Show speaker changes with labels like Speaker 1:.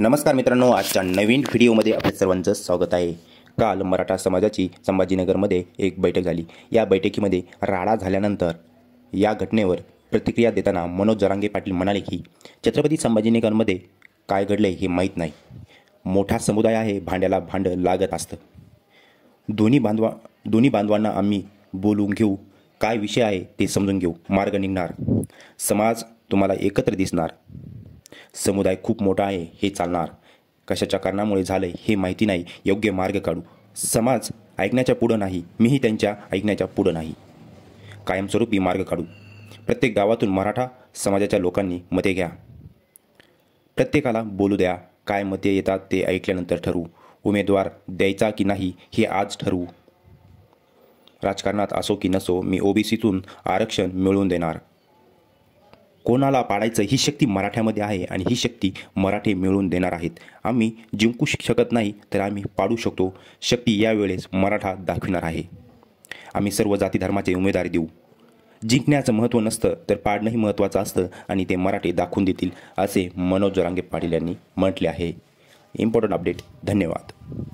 Speaker 1: नमस्कार मित्रांनो आजच्या नवीन व्हिडिओमध्ये आपल्या सर्वांचं स्वागत आहे काल मराठा समाजाची संभाजीनगरमध्ये एक बैठक झाली या बैठकीमध्ये राडा झाल्यानंतर या घटनेवर प्रतिक्रिया देताना मनोज जरांगे पाटील म्हणाले की छत्रपती संभाजीनगरमध्ये काय घडलं हे माहीत नाही मोठा समुदाय आहे भांड्याला भांडं लागत असतं दोन्ही बांधवा दोन्ही बांधवांना आम्ही बोलून घेऊ काय विषय आहे ते समजून घेऊ मार्ग निघणार समाज तुम्हाला एकत्र दिसणार समुदाय खूप मोठा आहे हे चालणार कशाच्या कारणामुळे झालं हे माहिती नाही योग्य मार्ग काढू समाज ऐकण्याच्या पुढं नाही मीही त्यांच्या ऐकण्याच्या पुढं नाही कायमस्वरूपी मार्ग काढू प्रत्येक गावातून मराठा समाजाच्या लोकांनी मते घ्या प्रत्येकाला बोलू द्या काय मते येतात ते ऐकल्यानंतर ठरवू उमेदवार द्यायचा की नाही हे आज ठरवू राजकारणात असो की नसो मी ओबीसीतून आरक्षण मिळवून देणार कोणाला पाडायचं ही शक्ती मराठ्यामध्ये आहे आणि ही शक्ती मराठे मिळवून देणार आहेत आम्ही जिंकू शकत नाही तर आम्ही पाडू शकतो शक्ती यावेळेस मराठा दाखविणार आहे आम्ही सर्व जाती धर्माचे उमेदवारी देऊ जिंकण्याचं महत्त्व नसतं तर पाडणंही महत्त्वाचं असतं आणि ते मराठे दाखवून देतील असे मनोज जोरांगे पाटील यांनी म्हटले आहे इम्पॉर्टंट अपडेट धन्यवाद